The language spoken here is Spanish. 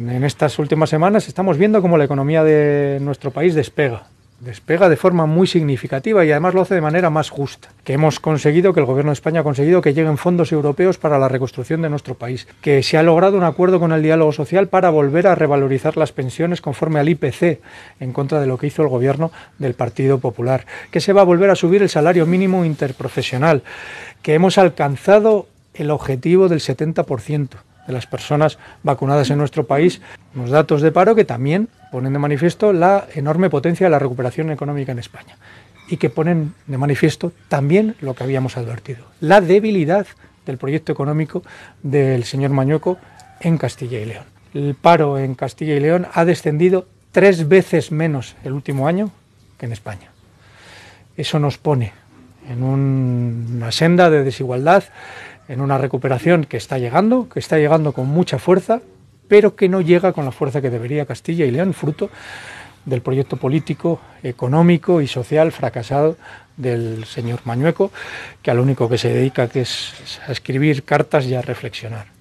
En estas últimas semanas estamos viendo cómo la economía de nuestro país despega. Despega de forma muy significativa y además lo hace de manera más justa. Que hemos conseguido, que el Gobierno de España ha conseguido que lleguen fondos europeos para la reconstrucción de nuestro país. Que se ha logrado un acuerdo con el diálogo social para volver a revalorizar las pensiones conforme al IPC, en contra de lo que hizo el Gobierno del Partido Popular. Que se va a volver a subir el salario mínimo interprofesional. Que hemos alcanzado el objetivo del 70% de las personas vacunadas en nuestro país. Los datos de paro que también ponen de manifiesto la enorme potencia de la recuperación económica en España y que ponen de manifiesto también lo que habíamos advertido, la debilidad del proyecto económico del señor Mañueco en Castilla y León. El paro en Castilla y León ha descendido tres veces menos el último año que en España. Eso nos pone en una senda de desigualdad en una recuperación que está llegando, que está llegando con mucha fuerza, pero que no llega con la fuerza que debería Castilla y León, fruto del proyecto político, económico y social fracasado del señor Mañueco, que al único que se dedica es a escribir cartas y a reflexionar.